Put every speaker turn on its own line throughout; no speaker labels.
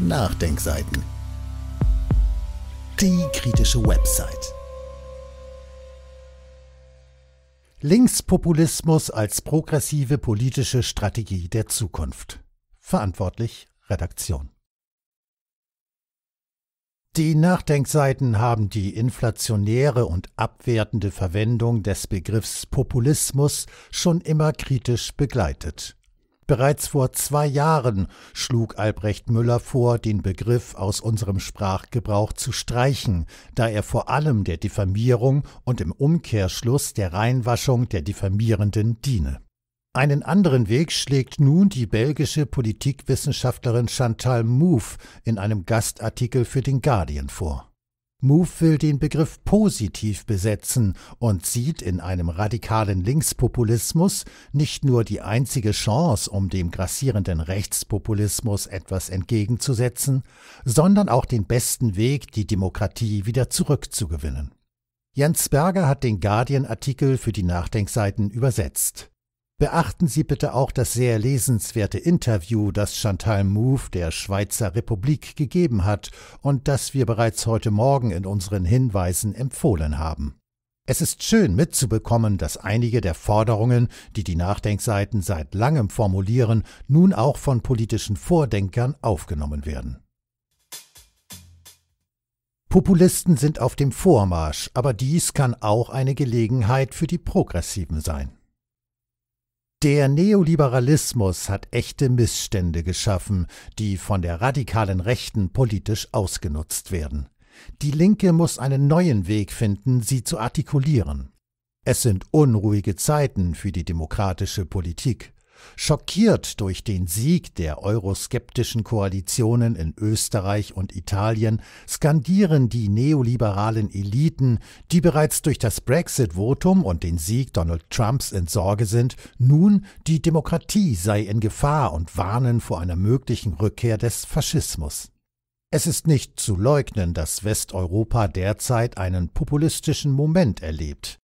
Nachdenkseiten. Die kritische Website. Linkspopulismus als progressive politische Strategie der Zukunft. Verantwortlich Redaktion. Die Nachdenkseiten haben die inflationäre und abwertende Verwendung des Begriffs Populismus schon immer kritisch begleitet. Bereits vor zwei Jahren schlug Albrecht Müller vor, den Begriff aus unserem Sprachgebrauch zu streichen, da er vor allem der Diffamierung und im Umkehrschluss der Reinwaschung der Diffamierenden diene. Einen anderen Weg schlägt nun die belgische Politikwissenschaftlerin Chantal Mouffe in einem Gastartikel für den Guardian vor. Move will den Begriff positiv besetzen und sieht in einem radikalen Linkspopulismus nicht nur die einzige Chance, um dem grassierenden Rechtspopulismus etwas entgegenzusetzen, sondern auch den besten Weg, die Demokratie wieder zurückzugewinnen. Jens Berger hat den Guardian-Artikel für die Nachdenkseiten übersetzt. Beachten Sie bitte auch das sehr lesenswerte Interview, das Chantal Mouffe der Schweizer Republik gegeben hat und das wir bereits heute Morgen in unseren Hinweisen empfohlen haben. Es ist schön mitzubekommen, dass einige der Forderungen, die die Nachdenkseiten seit langem formulieren, nun auch von politischen Vordenkern aufgenommen werden. Populisten sind auf dem Vormarsch, aber dies kann auch eine Gelegenheit für die Progressiven sein. Der Neoliberalismus hat echte Missstände geschaffen, die von der radikalen Rechten politisch ausgenutzt werden. Die Linke muss einen neuen Weg finden, sie zu artikulieren. Es sind unruhige Zeiten für die demokratische Politik. Schockiert durch den Sieg der euroskeptischen Koalitionen in Österreich und Italien skandieren die neoliberalen Eliten, die bereits durch das Brexit-Votum und den Sieg Donald Trumps in Sorge sind, nun, die Demokratie sei in Gefahr und warnen vor einer möglichen Rückkehr des Faschismus. Es ist nicht zu leugnen, dass Westeuropa derzeit einen populistischen Moment erlebt.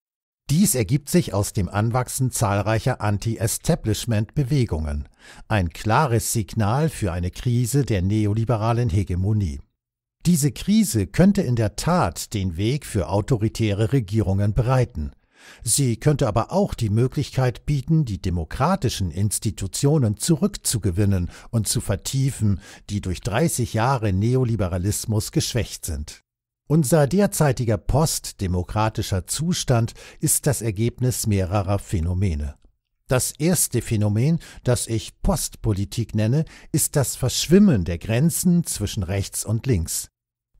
Dies ergibt sich aus dem Anwachsen zahlreicher Anti-Establishment-Bewegungen, ein klares Signal für eine Krise der neoliberalen Hegemonie. Diese Krise könnte in der Tat den Weg für autoritäre Regierungen bereiten. Sie könnte aber auch die Möglichkeit bieten, die demokratischen Institutionen zurückzugewinnen und zu vertiefen, die durch 30 Jahre Neoliberalismus geschwächt sind unser derzeitiger postdemokratischer Zustand ist das Ergebnis mehrerer Phänomene. Das erste Phänomen, das ich Postpolitik nenne, ist das Verschwimmen der Grenzen zwischen rechts und links.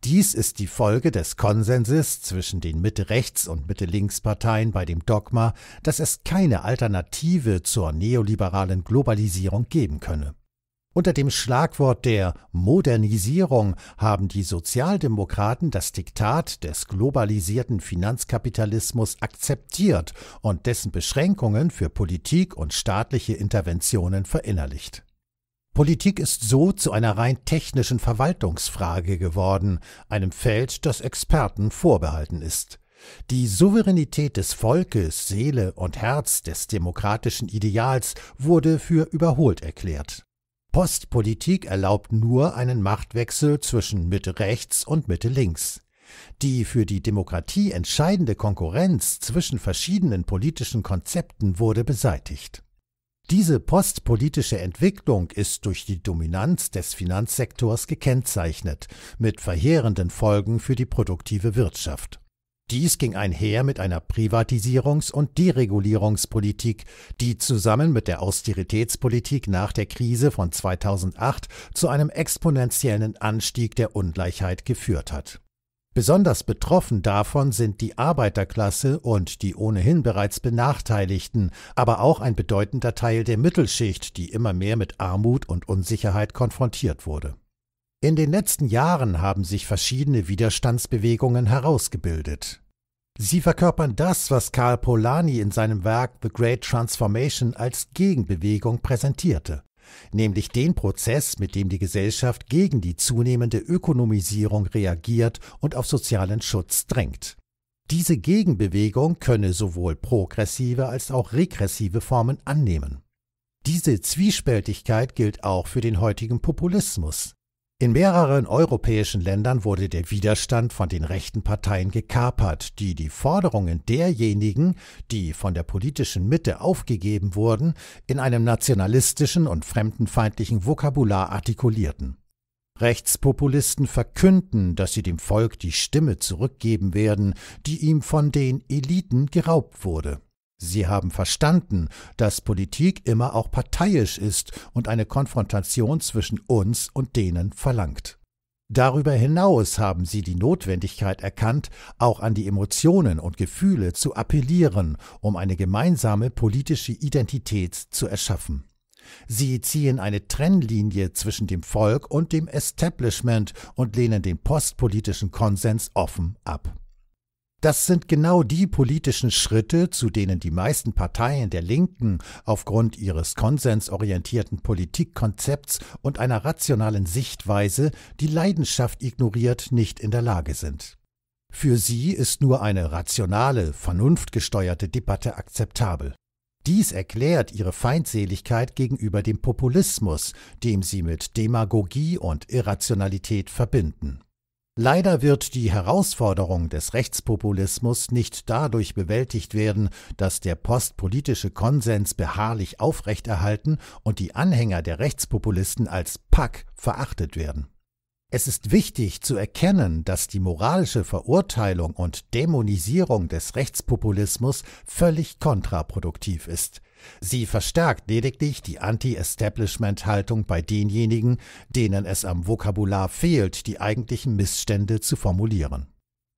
Dies ist die Folge des Konsenses zwischen den Mitte-Rechts- und Mitte-Links-Parteien bei dem Dogma, dass es keine Alternative zur neoliberalen Globalisierung geben könne. Unter dem Schlagwort der Modernisierung haben die Sozialdemokraten das Diktat des globalisierten Finanzkapitalismus akzeptiert und dessen Beschränkungen für Politik und staatliche Interventionen verinnerlicht. Politik ist so zu einer rein technischen Verwaltungsfrage geworden, einem Feld, das Experten vorbehalten ist. Die Souveränität des Volkes, Seele und Herz des demokratischen Ideals wurde für überholt erklärt. Postpolitik erlaubt nur einen Machtwechsel zwischen Mitte rechts und Mitte links. Die für die Demokratie entscheidende Konkurrenz zwischen verschiedenen politischen Konzepten wurde beseitigt. Diese postpolitische Entwicklung ist durch die Dominanz des Finanzsektors gekennzeichnet, mit verheerenden Folgen für die produktive Wirtschaft. Dies ging einher mit einer Privatisierungs- und Deregulierungspolitik, die zusammen mit der Austeritätspolitik nach der Krise von 2008 zu einem exponentiellen Anstieg der Ungleichheit geführt hat. Besonders betroffen davon sind die Arbeiterklasse und die ohnehin bereits Benachteiligten, aber auch ein bedeutender Teil der Mittelschicht, die immer mehr mit Armut und Unsicherheit konfrontiert wurde in den letzten Jahren haben sich verschiedene Widerstandsbewegungen herausgebildet. Sie verkörpern das, was Karl Polanyi in seinem Werk The Great Transformation als Gegenbewegung präsentierte, nämlich den Prozess, mit dem die Gesellschaft gegen die zunehmende Ökonomisierung reagiert und auf sozialen Schutz drängt. Diese Gegenbewegung könne sowohl progressive als auch regressive Formen annehmen. Diese Zwiespältigkeit gilt auch für den heutigen Populismus, in mehreren europäischen Ländern wurde der Widerstand von den rechten Parteien gekapert, die die Forderungen derjenigen, die von der politischen Mitte aufgegeben wurden, in einem nationalistischen und fremdenfeindlichen Vokabular artikulierten. Rechtspopulisten verkünden, dass sie dem Volk die Stimme zurückgeben werden, die ihm von den Eliten geraubt wurde. Sie haben verstanden, dass Politik immer auch parteiisch ist und eine Konfrontation zwischen uns und denen verlangt. Darüber hinaus haben sie die Notwendigkeit erkannt, auch an die Emotionen und Gefühle zu appellieren, um eine gemeinsame politische Identität zu erschaffen. Sie ziehen eine Trennlinie zwischen dem Volk und dem Establishment und lehnen den postpolitischen Konsens offen ab. Das sind genau die politischen Schritte, zu denen die meisten Parteien der Linken aufgrund ihres konsensorientierten Politikkonzepts und einer rationalen Sichtweise, die Leidenschaft ignoriert, nicht in der Lage sind. Für sie ist nur eine rationale, vernunftgesteuerte Debatte akzeptabel. Dies erklärt ihre Feindseligkeit gegenüber dem Populismus, dem sie mit Demagogie und Irrationalität verbinden. Leider wird die Herausforderung des Rechtspopulismus nicht dadurch bewältigt werden, dass der postpolitische Konsens beharrlich aufrechterhalten und die Anhänger der Rechtspopulisten als Pack verachtet werden. Es ist wichtig zu erkennen, dass die moralische Verurteilung und Dämonisierung des Rechtspopulismus völlig kontraproduktiv ist – Sie verstärkt lediglich die Anti-Establishment-Haltung bei denjenigen, denen es am Vokabular fehlt, die eigentlichen Missstände zu formulieren.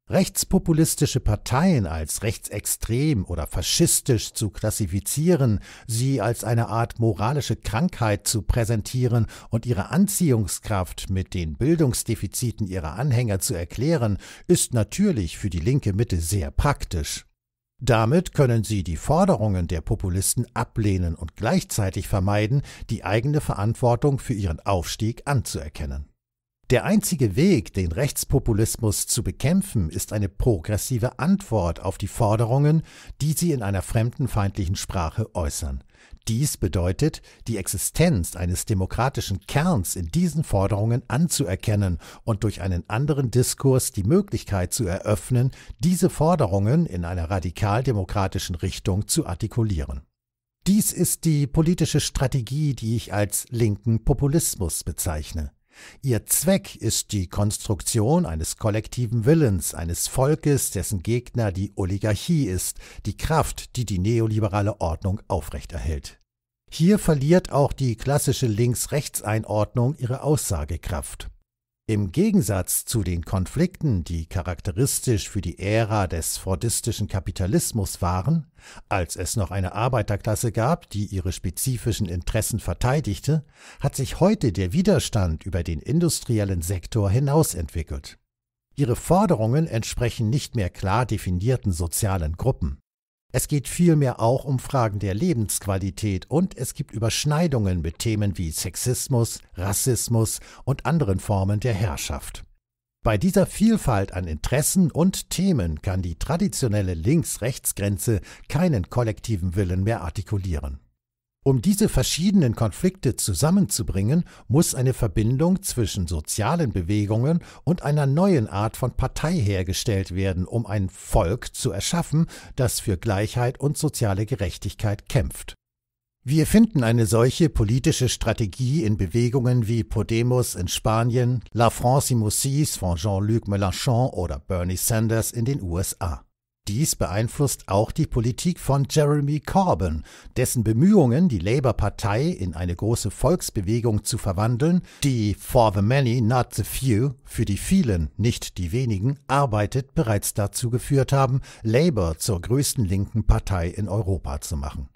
Rechtspopulistische Parteien als rechtsextrem oder faschistisch zu klassifizieren, sie als eine Art moralische Krankheit zu präsentieren und ihre Anziehungskraft mit den Bildungsdefiziten ihrer Anhänger zu erklären, ist natürlich für die linke Mitte sehr praktisch. Damit können sie die Forderungen der Populisten ablehnen und gleichzeitig vermeiden, die eigene Verantwortung für ihren Aufstieg anzuerkennen. Der einzige Weg, den Rechtspopulismus zu bekämpfen, ist eine progressive Antwort auf die Forderungen, die sie in einer fremdenfeindlichen Sprache äußern. Dies bedeutet, die Existenz eines demokratischen Kerns in diesen Forderungen anzuerkennen und durch einen anderen Diskurs die Möglichkeit zu eröffnen, diese Forderungen in einer radikaldemokratischen Richtung zu artikulieren. Dies ist die politische Strategie, die ich als linken Populismus bezeichne. Ihr Zweck ist die Konstruktion eines kollektiven Willens, eines Volkes, dessen Gegner die Oligarchie ist, die Kraft, die die neoliberale Ordnung aufrechterhält. Hier verliert auch die klassische Links-Rechts-Einordnung ihre Aussagekraft. Im Gegensatz zu den Konflikten, die charakteristisch für die Ära des fordistischen Kapitalismus waren, als es noch eine Arbeiterklasse gab, die ihre spezifischen Interessen verteidigte, hat sich heute der Widerstand über den industriellen Sektor hinaus entwickelt. Ihre Forderungen entsprechen nicht mehr klar definierten sozialen Gruppen. Es geht vielmehr auch um Fragen der Lebensqualität und es gibt Überschneidungen mit Themen wie Sexismus, Rassismus und anderen Formen der Herrschaft. Bei dieser Vielfalt an Interessen und Themen kann die traditionelle Links-Rechts-Grenze keinen kollektiven Willen mehr artikulieren. Um diese verschiedenen Konflikte zusammenzubringen, muss eine Verbindung zwischen sozialen Bewegungen und einer neuen Art von Partei hergestellt werden, um ein Volk zu erschaffen, das für Gleichheit und soziale Gerechtigkeit kämpft. Wir finden eine solche politische Strategie in Bewegungen wie Podemos in Spanien, La France Immosis von Jean-Luc Mélenchon oder Bernie Sanders in den USA. Dies beeinflusst auch die Politik von Jeremy Corbyn, dessen Bemühungen, die Labour-Partei in eine große Volksbewegung zu verwandeln, die For the Many, Not the Few, für die vielen, nicht die wenigen, arbeitet, bereits dazu geführt haben, Labour zur größten linken Partei in Europa zu machen.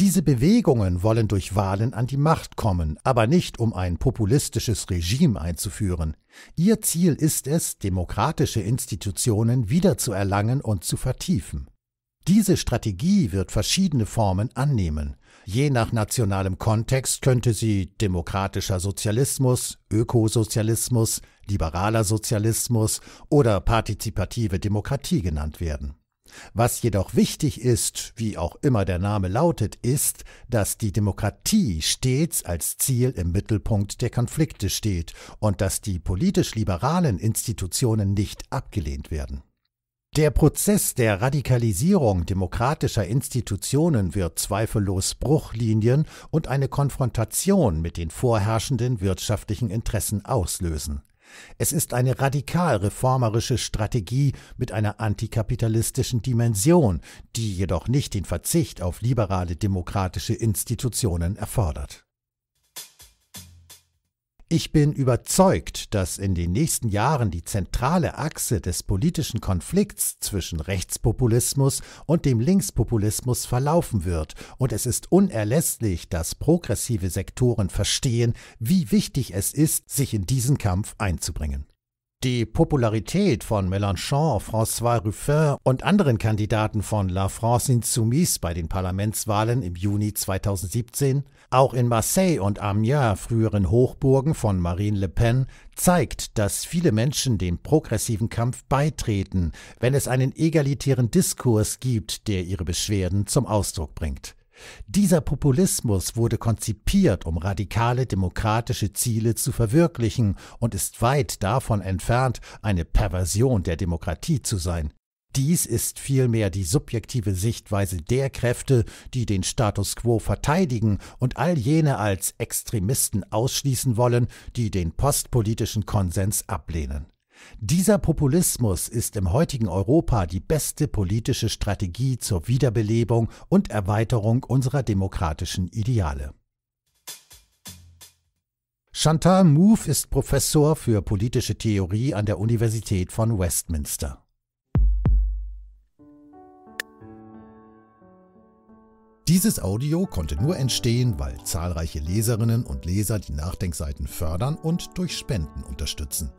Diese Bewegungen wollen durch Wahlen an die Macht kommen, aber nicht um ein populistisches Regime einzuführen. Ihr Ziel ist es, demokratische Institutionen wiederzuerlangen und zu vertiefen. Diese Strategie wird verschiedene Formen annehmen. Je nach nationalem Kontext könnte sie demokratischer Sozialismus, Ökosozialismus, liberaler Sozialismus oder partizipative Demokratie genannt werden. Was jedoch wichtig ist, wie auch immer der Name lautet, ist, dass die Demokratie stets als Ziel im Mittelpunkt der Konflikte steht und dass die politisch liberalen Institutionen nicht abgelehnt werden. Der Prozess der Radikalisierung demokratischer Institutionen wird zweifellos Bruchlinien und eine Konfrontation mit den vorherrschenden wirtschaftlichen Interessen auslösen. Es ist eine radikal reformerische Strategie mit einer antikapitalistischen Dimension, die jedoch nicht den Verzicht auf liberale demokratische Institutionen erfordert. Ich bin überzeugt, dass in den nächsten Jahren die zentrale Achse des politischen Konflikts zwischen Rechtspopulismus und dem Linkspopulismus verlaufen wird, und es ist unerlässlich, dass progressive Sektoren verstehen, wie wichtig es ist, sich in diesen Kampf einzubringen. Die Popularität von Mélenchon, François Ruffin und anderen Kandidaten von La France Insoumise bei den Parlamentswahlen im Juni 2017, auch in Marseille und Amiens, früheren Hochburgen von Marine Le Pen, zeigt, dass viele Menschen dem progressiven Kampf beitreten, wenn es einen egalitären Diskurs gibt, der ihre Beschwerden zum Ausdruck bringt. Dieser Populismus wurde konzipiert, um radikale demokratische Ziele zu verwirklichen und ist weit davon entfernt, eine Perversion der Demokratie zu sein. Dies ist vielmehr die subjektive Sichtweise der Kräfte, die den Status quo verteidigen und all jene als Extremisten ausschließen wollen, die den postpolitischen Konsens ablehnen. Dieser Populismus ist im heutigen Europa die beste politische Strategie zur Wiederbelebung und Erweiterung unserer demokratischen Ideale. Chantal Mouffe ist Professor für politische Theorie an der Universität von Westminster. Dieses Audio konnte nur entstehen, weil zahlreiche Leserinnen und Leser die Nachdenkseiten fördern und durch Spenden unterstützen.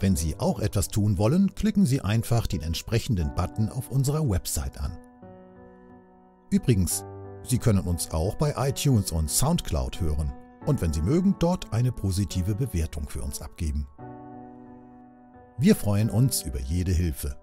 Wenn Sie auch etwas tun wollen, klicken Sie einfach den entsprechenden Button auf unserer Website an. Übrigens, Sie können uns auch bei iTunes und SoundCloud hören und wenn Sie mögen, dort eine positive Bewertung für uns abgeben. Wir freuen uns über jede Hilfe.